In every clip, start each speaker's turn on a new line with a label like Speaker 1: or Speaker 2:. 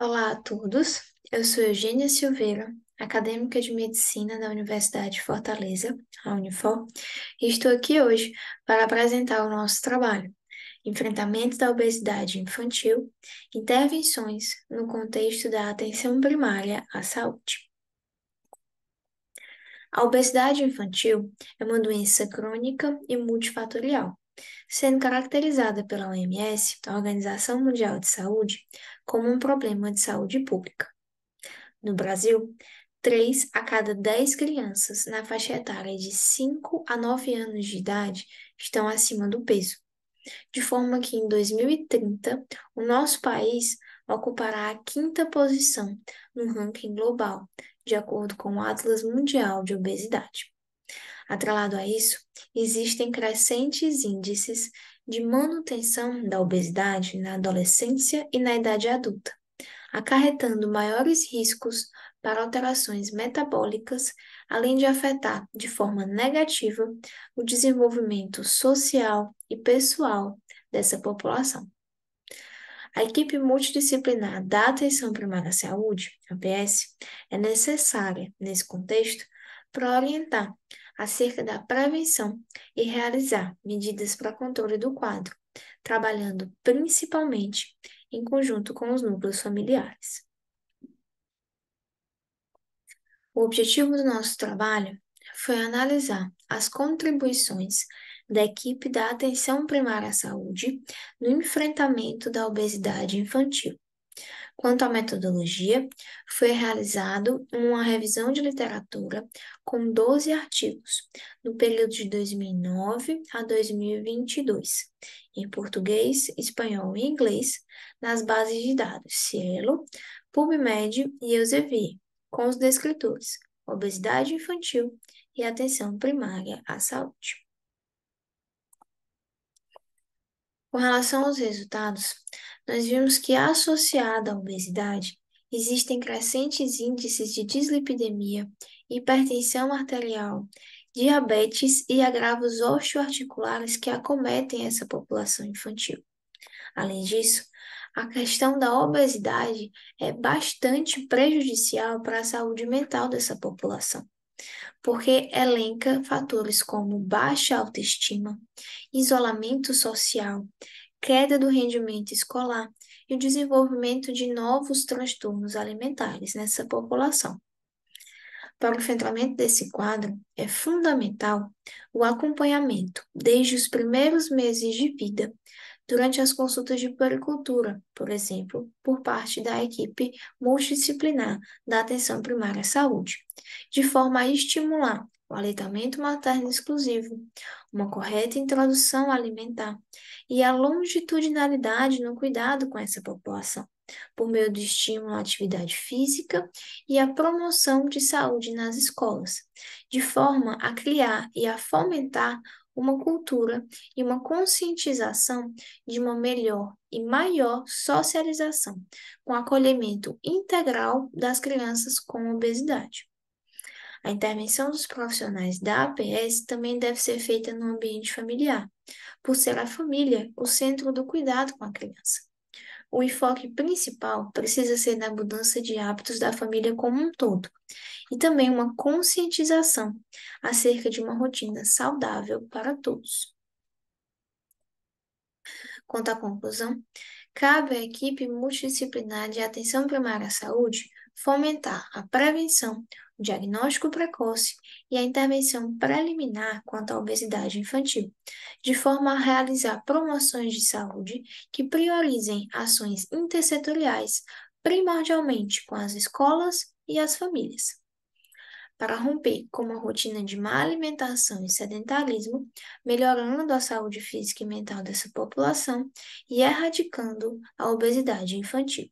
Speaker 1: Olá a todos, eu sou Eugênia Silveira, acadêmica de Medicina da Universidade de Fortaleza, a Unifor, e estou aqui hoje para apresentar o nosso trabalho, Enfrentamento da Obesidade Infantil, Intervenções no Contexto da Atenção Primária à Saúde. A obesidade infantil é uma doença crônica e multifatorial, sendo caracterizada pela OMS, então a Organização Mundial de Saúde, como um problema de saúde pública. No Brasil, 3 a cada 10 crianças na faixa etária de 5 a 9 anos de idade estão acima do peso, de forma que em 2030 o nosso país ocupará a quinta posição no ranking global, de acordo com o Atlas Mundial de Obesidade. Atrelado a isso, existem crescentes índices de manutenção da obesidade na adolescência e na idade adulta, acarretando maiores riscos para alterações metabólicas, além de afetar de forma negativa o desenvolvimento social e pessoal dessa população. A equipe multidisciplinar da Atenção Primária à Saúde, APS, é necessária, nesse contexto, para orientar acerca da prevenção e realizar medidas para controle do quadro, trabalhando principalmente em conjunto com os núcleos familiares. O objetivo do nosso trabalho foi analisar as contribuições da equipe da atenção primária à saúde no enfrentamento da obesidade infantil Quanto à metodologia, foi realizado uma revisão de literatura com 12 artigos, no período de 2009 a 2022, em português, espanhol e inglês, nas bases de dados Cielo, PubMed e Elsevier, com os descritores obesidade infantil e atenção primária à saúde. Com relação aos resultados, nós vimos que associada à obesidade existem crescentes índices de dislipidemia, hipertensão arterial, diabetes e agravos osteoarticulares que acometem essa população infantil. Além disso, a questão da obesidade é bastante prejudicial para a saúde mental dessa população porque elenca fatores como baixa autoestima, isolamento social, queda do rendimento escolar e o desenvolvimento de novos transtornos alimentares nessa população. Para o enfrentamento desse quadro, é fundamental o acompanhamento desde os primeiros meses de vida, durante as consultas de puericultura, por exemplo, por parte da equipe multidisciplinar da Atenção Primária à Saúde de forma a estimular o aleitamento materno exclusivo, uma correta introdução alimentar e a longitudinalidade no cuidado com essa população, por meio do estímulo à atividade física e a promoção de saúde nas escolas, de forma a criar e a fomentar uma cultura e uma conscientização de uma melhor e maior socialização, com acolhimento integral das crianças com obesidade. A intervenção dos profissionais da APS também deve ser feita no ambiente familiar, por ser a família o centro do cuidado com a criança. O enfoque principal precisa ser na mudança de hábitos da família como um todo, e também uma conscientização acerca de uma rotina saudável para todos. Quanto à conclusão, cabe à equipe multidisciplinar de atenção primária à saúde fomentar a prevenção, o diagnóstico precoce e a intervenção preliminar quanto à obesidade infantil, de forma a realizar promoções de saúde que priorizem ações intersetoriais, primordialmente com as escolas e as famílias. Para romper com uma rotina de má alimentação e sedentarismo, melhorando a saúde física e mental dessa população e erradicando a obesidade infantil.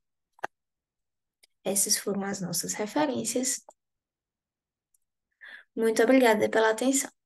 Speaker 1: Essas foram as nossas referências. Muito obrigada pela atenção.